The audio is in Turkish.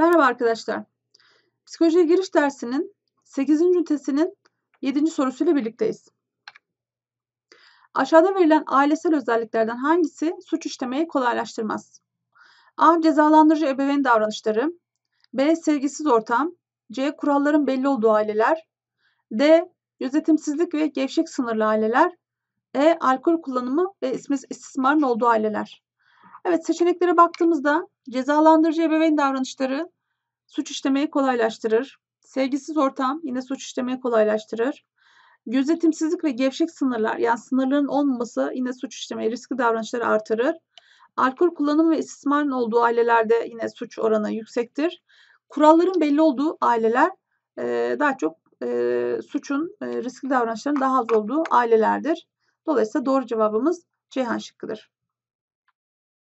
Merhaba arkadaşlar. Psikolojiye giriş dersinin 8. ünitesinin 7. sorusuyla birlikteyiz. Aşağıda verilen ailesel özelliklerden hangisi suç işlemeyi kolaylaştırmaz? A. Cezalandırıcı ebeveyn davranışları. B. Sevgisiz ortam. C. Kuralların belli olduğu aileler. D. Gözetimsizlik ve gevşek sınırlı aileler. E. Alkol kullanımı ve istismarın olduğu aileler. Evet seçeneklere baktığımızda cezalandırıcı ebeveyn davranışları suç işlemeyi kolaylaştırır. Sevgisiz ortam yine suç işlemeyi kolaylaştırır. Gözetimsizlik ve gevşek sınırlar yani sınırların olmaması yine suç işlemeyi riskli davranışları artırır. Alkol kullanımı ve istismarın olduğu ailelerde yine suç oranı yüksektir. Kuralların belli olduğu aileler e, daha çok e, suçun e, riskli davranışların daha az olduğu ailelerdir. Dolayısıyla doğru cevabımız Ceyhan şıkkıdır.